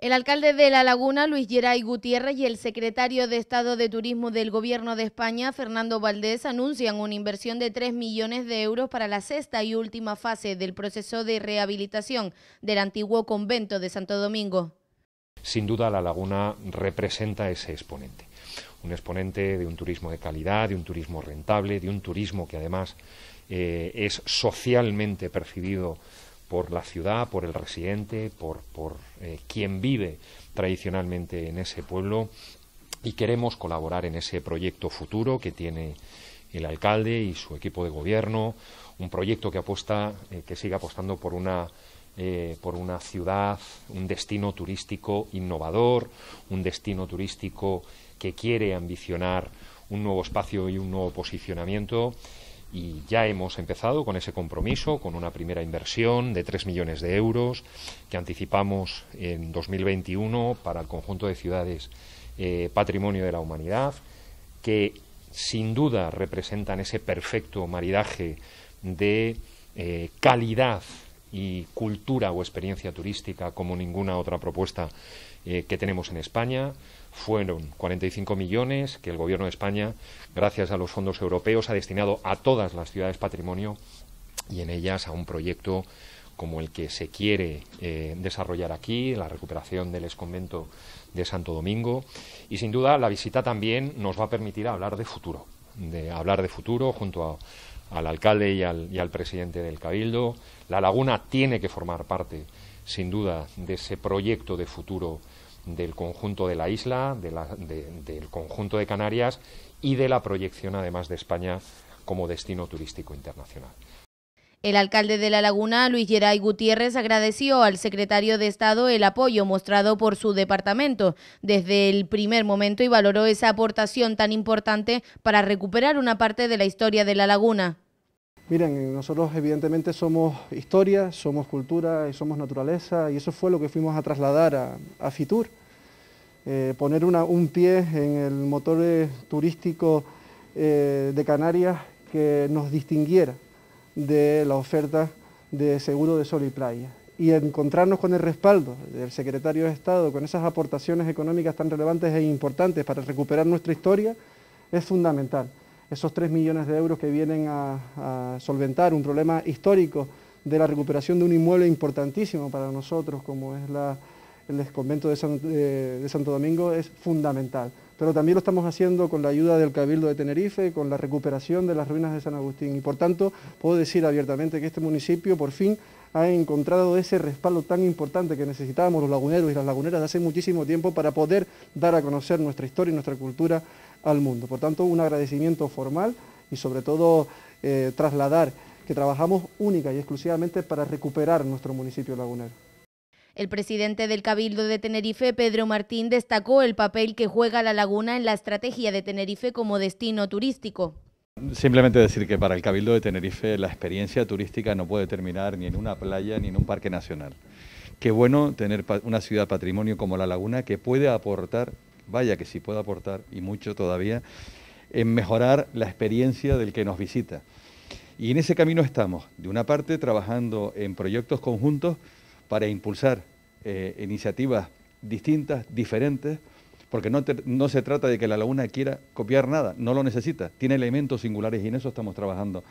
El alcalde de La Laguna, Luis Geray Gutiérrez, y el secretario de Estado de Turismo del Gobierno de España, Fernando Valdés, anuncian una inversión de 3 millones de euros para la sexta y última fase del proceso de rehabilitación del antiguo convento de Santo Domingo. Sin duda, La Laguna representa ese exponente. Un exponente de un turismo de calidad, de un turismo rentable, de un turismo que además eh, es socialmente percibido por la ciudad, por el residente, por, por eh, quien vive tradicionalmente en ese pueblo y queremos colaborar en ese proyecto futuro que tiene el alcalde y su equipo de gobierno, un proyecto que apuesta, eh, que siga apostando por una eh, por una ciudad, un destino turístico innovador, un destino turístico que quiere ambicionar un nuevo espacio y un nuevo posicionamiento y ya hemos empezado con ese compromiso, con una primera inversión de 3 millones de euros que anticipamos en 2021 para el conjunto de ciudades eh, patrimonio de la humanidad, que sin duda representan ese perfecto maridaje de eh, calidad y cultura o experiencia turística como ninguna otra propuesta eh, que tenemos en España. Fueron 45 millones que el Gobierno de España, gracias a los fondos europeos, ha destinado a todas las ciudades patrimonio y en ellas a un proyecto como el que se quiere eh, desarrollar aquí, la recuperación del exconvento de Santo Domingo. Y sin duda la visita también nos va a permitir hablar de futuro, de hablar de futuro junto a, al alcalde y al, presidente del Cabildo. La laguna tiene que formar parte, sin duda, de ese proyecto de futuro del conjunto de la isla, del conjunto de Canarias y de la proyección, además, de España como destino turístico internacional. El alcalde de La Laguna, Luis Geray Gutiérrez, agradeció al secretario de Estado el apoyo mostrado por su departamento desde el primer momento y valoró esa aportación tan importante para recuperar una parte de la historia de La Laguna. Miren, nosotros evidentemente somos historia, somos cultura y somos naturaleza y eso fue lo que fuimos a trasladar a, Fitur. Eh, poner un pie en el motor eh, turístico eh, de Canarias que nos distinguiera de la oferta de seguro de sol y playa. Y encontrarnos con el respaldo del secretario de Estado, con esas aportaciones económicas tan relevantes e importantes para recuperar nuestra historia, es fundamental. Esos 3 millones de euros que vienen a, a solventar un problema histórico de la recuperación de un inmueble importantísimo para nosotros, como es la el desconvento eh, de, Santo Domingo es fundamental. Pero también lo estamos haciendo con la ayuda del Cabildo de Tenerife, con la recuperación de las ruinas de San Agustín. Y por tanto, puedo decir abiertamente que este municipio por fin ha encontrado ese respaldo tan importante que necesitábamos los laguneros y las laguneras de hace muchísimo tiempo para poder dar a conocer nuestra historia y nuestra cultura al mundo. Por tanto, un agradecimiento formal y sobre todo eh, trasladar que trabajamos única y exclusivamente para recuperar nuestro municipio lagunero. El presidente del Cabildo de Tenerife, Pedro Martín, destacó el papel que juega la laguna en la estrategia de Tenerife como destino turístico. Simplemente decir que para el Cabildo de Tenerife la experiencia turística no puede terminar ni en una playa ni en un parque nacional. Qué bueno tener una ciudad patrimonio como la laguna que puede aportar, vaya que sí puede aportar y mucho todavía, en mejorar la experiencia del que nos visita. Y en ese camino estamos, de una parte trabajando en proyectos conjuntos, para impulsar eh, iniciativas distintas, diferentes, porque no, se trata de que la laguna quiera copiar nada, no lo necesita, tiene elementos singulares y en eso estamos trabajando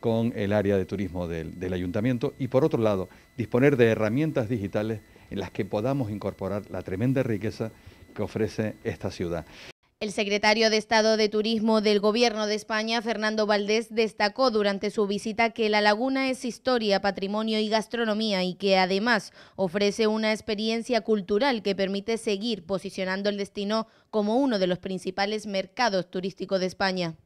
con el área de turismo del ayuntamiento y por otro lado, disponer de herramientas digitales en las que podamos incorporar la tremenda riqueza que ofrece esta ciudad. El secretario de Estado de Turismo del Gobierno de España, Fernando Valdés, destacó durante su visita que la laguna es historia, patrimonio y gastronomía y que además ofrece una experiencia cultural que permite seguir posicionando el destino como uno de los principales mercados turísticos de España.